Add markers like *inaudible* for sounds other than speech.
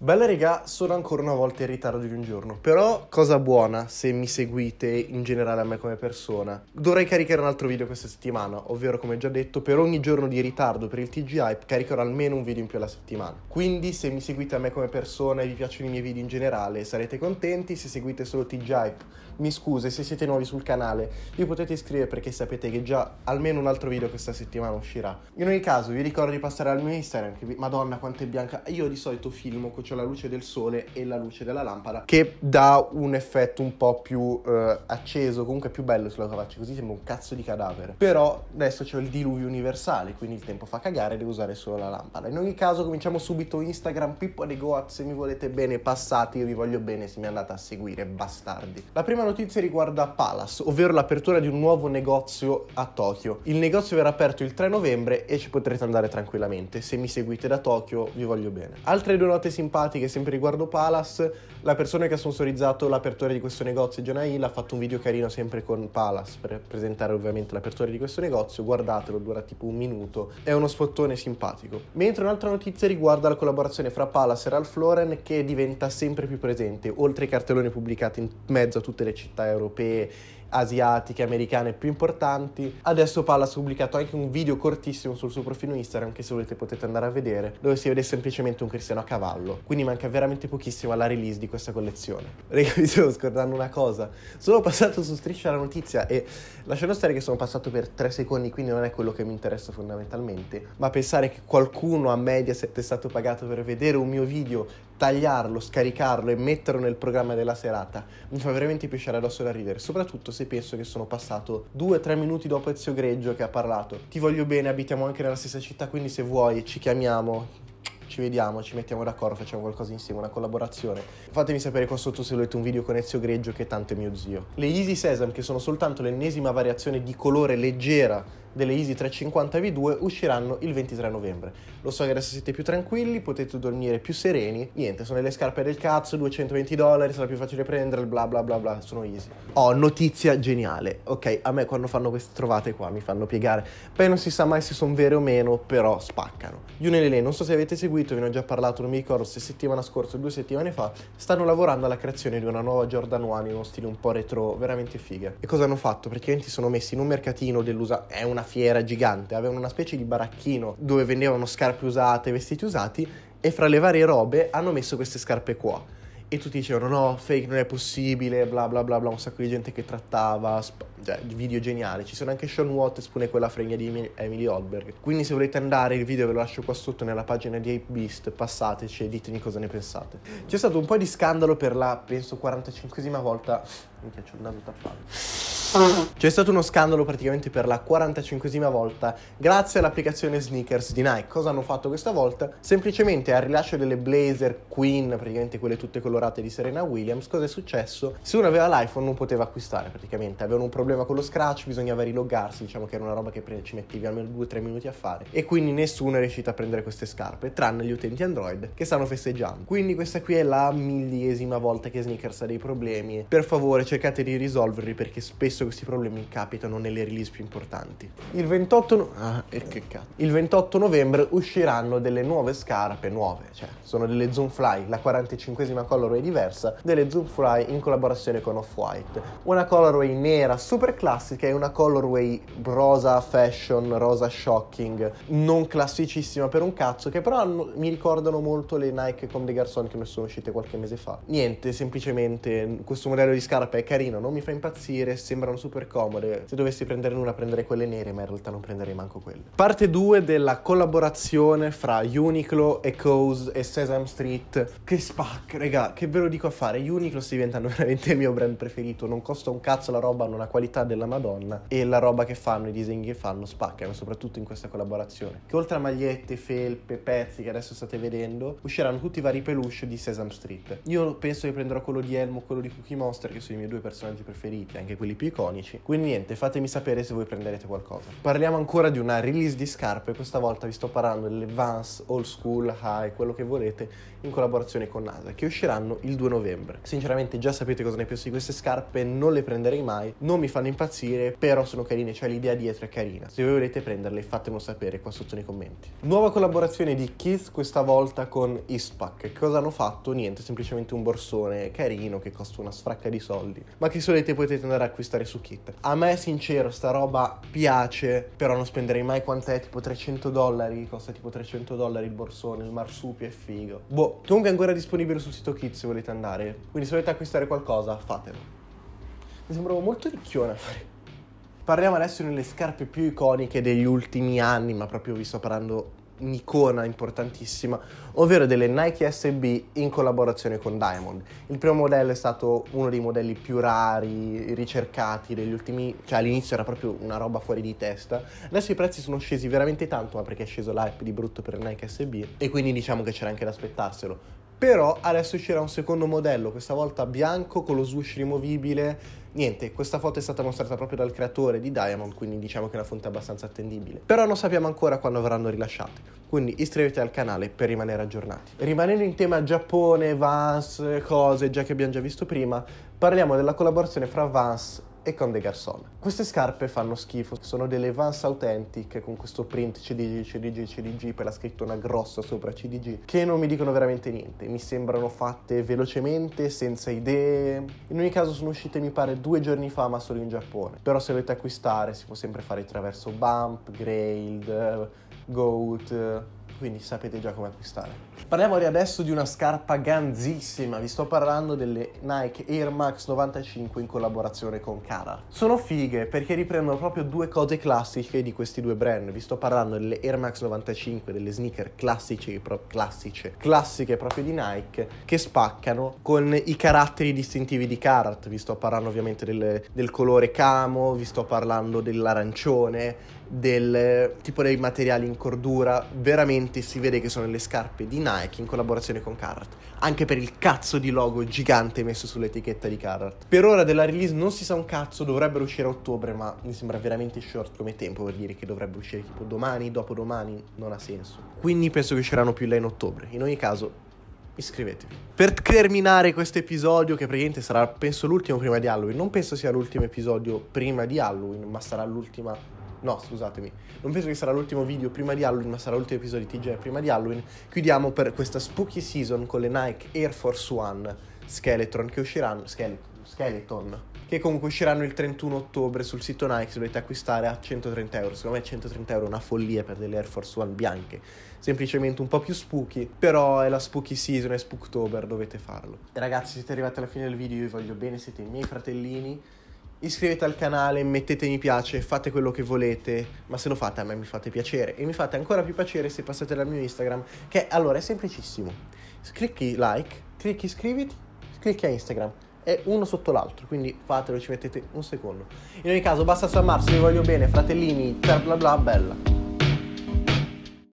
Bella regà, sono ancora una volta in ritardo di un giorno, però cosa buona se mi seguite in generale a me come persona. Dovrei caricare un altro video questa settimana, ovvero come già detto per ogni giorno di ritardo per il TG Hype caricherò almeno un video in più alla settimana. Quindi se mi seguite a me come persona e vi piacciono i miei video in generale sarete contenti, se seguite solo TG Hype mi scuse, se siete nuovi sul canale vi potete iscrivere perché sapete che già almeno un altro video questa settimana uscirà. In ogni caso vi ricordo di passare al mio Instagram, che vi... madonna quanto è bianca, io di solito filmo cucino c'è la luce del sole e la luce della lampada che dà un effetto un po' più eh, acceso, comunque più bello sulla tua faccia, così sembra un cazzo di cadavere. Però adesso c'è il diluvio universale, quindi il tempo fa cagare, devo usare solo la lampada. In ogni caso cominciamo subito Instagram, Pippo de Goat, se mi volete bene passate, io vi voglio bene se mi andate a seguire, bastardi. La prima notizia riguarda Palace, ovvero l'apertura di un nuovo negozio a Tokyo. Il negozio verrà aperto il 3 novembre e ci potrete andare tranquillamente. Se mi seguite da Tokyo vi voglio bene. Altre due note simpatiche Pati, sempre riguardo Palace, la persona che ha sponsorizzato l'apertura di questo negozio, John Hill, ha fatto un video carino sempre con Palace per presentare ovviamente l'apertura di questo negozio, guardatelo, dura tipo un minuto, è uno spottone simpatico. Mentre un'altra notizia riguarda la collaborazione fra Palace e Ralph Lauren che diventa sempre più presente, oltre ai cartelloni pubblicati in mezzo a tutte le città europee asiatiche, americane più importanti. Adesso Pallas ha pubblicato anche un video cortissimo sul suo profilo Instagram che se volete potete andare a vedere, dove si vede semplicemente un cristiano a cavallo. Quindi manca veramente pochissimo alla release di questa collezione. *laughs* Raga, mi stavo scordando una cosa. Sono passato su Striscia la notizia e lasciando stare che sono passato per 3 secondi, quindi non è quello che mi interessa fondamentalmente, ma pensare che qualcuno a media è stato pagato per vedere un mio video tagliarlo, scaricarlo e metterlo nel programma della serata mi fa veramente piacere addosso da ridere, soprattutto se penso che sono passato 2-3 minuti dopo Ezio Greggio che ha parlato. Ti voglio bene, abitiamo anche nella stessa città, quindi se vuoi ci chiamiamo, ci vediamo, ci mettiamo d'accordo, facciamo qualcosa insieme, una collaborazione. Fatemi sapere qua sotto se volete un video con Ezio Greggio che tanto è mio zio. Le Easy Sesame, che sono soltanto l'ennesima variazione di colore leggera delle Easy 350 V2 usciranno il 23 novembre. Lo so che adesso siete più tranquilli, potete dormire più sereni. Niente, sono le scarpe del cazzo, 220 dollari, sarà più facile prendere, bla bla bla bla, sono easy. Oh, notizia geniale. Ok, a me quando fanno queste trovate qua mi fanno piegare. Poi non si sa mai se sono vere o meno, però spaccano. Yunelele, non so se avete seguito, ve ne ho già parlato, non mi ricordo se settimana scorsa o due settimane fa, stanno lavorando alla creazione di una nuova Jordan 1 in uno stile un po' retro, veramente figa. E cosa hanno fatto? Perché si sono messi in un mercatino dell'USA, è una una fiera gigante, avevano una specie di baracchino dove vendevano scarpe usate, vestiti usati e fra le varie robe hanno messo queste scarpe qua. E tutti dicevano no, fake non è possibile, bla bla bla bla, un sacco di gente che trattava, sp- cioè video geniale, ci sono anche Sean Watts, e quella fregna di Emily Holberg. Quindi se volete andare il video ve lo lascio qua sotto nella pagina di Ape Beast, passateci e ditemi cosa ne pensate. C'è stato un po' di scandalo per la, penso, 45esima volta, mi piace un naso tappato c'è stato uno scandalo praticamente per la 45esima volta grazie all'applicazione sneakers di Nike. Cosa hanno fatto questa volta? Semplicemente al rilascio delle blazer Queen, praticamente quelle tutte colorate di Serena Williams, cosa è successo? Se uno aveva l'iPhone non poteva acquistare praticamente, avevano un problema con lo scratch, bisognava riloggarsi, diciamo che era una roba che ci mettevi almeno 2-3 minuti a fare e quindi nessuno è riuscito a prendere queste scarpe, tranne gli utenti Android che stanno festeggiando. Quindi questa qui è la millesima volta che sneakers ha dei problemi. Per favore cercate di risolverli perché spesso spesso questi problemi capitano nelle release più importanti. Il 28, no- ah, Il 28 novembre usciranno delle nuove scarpe nuove, cioè sono delle Zoom Fly, la 45esima colorway diversa, delle Zoom Fly in collaborazione con Off-White. Una colorway nera super classica e una colorway rosa fashion, rosa shocking, non classicissima per un cazzo, che però hanno, mi ricordano molto le Nike con dei Garçons che mi sono uscite qualche mese fa. Niente, semplicemente questo modello di scarpa è carino, non mi fa impazzire, sembra sembrano super comode. Se dovessi prenderne una prenderei quelle nere, ma in realtà non prenderei manco quelle. Parte 2 della collaborazione fra Uniqlo e Coase e Sesame Street. Che spacca, raga, che ve lo dico a fare. Uniqlo sta diventando *laughs* veramente il mio brand preferito. Non costa un cazzo la roba, hanno una qualità della madonna. E la roba che fanno, i disegni che fanno, spaccano, soprattutto in questa collaborazione. Che oltre a magliette, felpe, pezzi che adesso state vedendo, usciranno tutti i vari peluche di Sesame Street. Io penso che prenderò quello di Elmo, quello di Cookie Monster, che sono i miei due personaggi preferiti, anche quelli piccoli iconici. Quindi niente, fatemi sapere se voi prenderete qualcosa. Parliamo ancora di una release di scarpe, questa volta vi sto parlando delle Vans, Old School, High, quello che volete, in collaborazione con NASA, che usciranno il 2 novembre. Sinceramente già sapete cosa ne penso di queste scarpe, non le prenderei mai, non mi fanno impazzire, però sono carine, cioè l'idea dietro è carina. Se voi volete prenderle fatemelo sapere qua sotto nei commenti. Nuova collaborazione di Keith, questa volta con Eastpak. Cosa hanno fatto? Niente, semplicemente un borsone carino che costa una sfracca di soldi, ma che solete potete andare a acquistare su Kit. A me, sincero, sta roba piace, però non spenderei mai quant'è, tipo 300 dollari, costa tipo 300 dollari il borsone, il marsupio è figo. Boh, comunque è ancora disponibile sul sito Kit se volete andare, quindi se volete acquistare qualcosa, fatelo. Mi sembrava molto ricchione a fare Parliamo adesso delle scarpe più iconiche degli ultimi anni, ma proprio vi sto parlando un'icona importantissima, ovvero delle Nike SB in collaborazione con Diamond. Il primo modello è stato uno dei modelli più rari, ricercati degli ultimi, cioè all'inizio era proprio una roba fuori di testa. Adesso i prezzi sono scesi veramente tanto, ma perché è sceso l'hype di brutto per Nike SB e quindi diciamo che c'era anche da aspettarselo. Però adesso uscirà un secondo modello, questa volta bianco con lo swoosh rimovibile. Niente, questa foto è stata mostrata proprio dal creatore di Diamond, quindi diciamo che è una fonte abbastanza attendibile. Però non sappiamo ancora quando verranno rilasciate, quindi iscrivetevi al canale per rimanere aggiornati. Rimanendo in tema Giappone, Vans, cose già che abbiamo già visto prima, parliamo della collaborazione fra Vans e con De Garçon. Queste scarpe fanno schifo, sono delle Vans Authentic con questo print CDG, CDG, CDG, per la scrittona grossa sopra CDG, che non mi dicono veramente niente, mi sembrano fatte velocemente, senza idee. In ogni caso sono uscite mi pare due giorni fa ma solo in Giappone, però se volete acquistare si può sempre fare attraverso Bump, Grailed, Goat, quindi sapete già come acquistare. Parliamo adesso di una scarpa ganzissima, vi sto parlando delle Nike Air Max 95 in collaborazione con Cara. Sono fighe perché riprendono proprio due cose classiche di questi due brand, vi sto parlando delle Air Max 95, delle sneaker classiche, pro- classiche, classiche proprio di Nike, che spaccano con i caratteri distintivi di Karat, vi sto parlando ovviamente del, del colore camo, vi sto parlando dell'arancione, del tipo dei materiali in cordura, veramente si vede che sono le scarpe di Nike in collaborazione con Carrot, anche per il cazzo di logo gigante messo sull'etichetta di Carrot. Per ora della release non si sa un cazzo, dovrebbero uscire a ottobre, ma mi sembra veramente short come tempo per dire che dovrebbe uscire tipo domani, dopodomani, non ha senso. Quindi penso che usciranno più lei in ottobre. In ogni caso, iscrivetevi. Per terminare questo episodio, che praticamente sarà penso l'ultimo prima di Halloween, non penso sia l'ultimo episodio prima di Halloween, ma sarà l'ultima no scusatemi, non penso che sarà l'ultimo video prima di Halloween, ma sarà l'ultimo episodio di TJ prima di Halloween, chiudiamo per questa spooky season con le Nike Air Force One Skeleton che usciranno, Skeleton, Skeleton che comunque usciranno il 31 ottobre sul sito Nike, se dovete acquistare a 130 euro. Secondo me 130 euro è una follia per delle Air Force One bianche, semplicemente un po' più spooky, però è la spooky season, è spooktober, dovete farlo. E ragazzi siete arrivati alla fine del video, io vi voglio bene, siete i miei fratellini iscrivete al canale, mettete mi piace, fate quello che volete, ma se lo fate a me mi fate piacere e mi fate ancora più piacere se passate dal mio Instagram, che allora è semplicissimo. Clicchi like, clicchi iscriviti, clicchi a Instagram. È uno sotto l'altro, quindi fatelo, ci mettete un secondo. In ogni caso, basta sommarsi, vi voglio bene, fratellini, bla bla bella.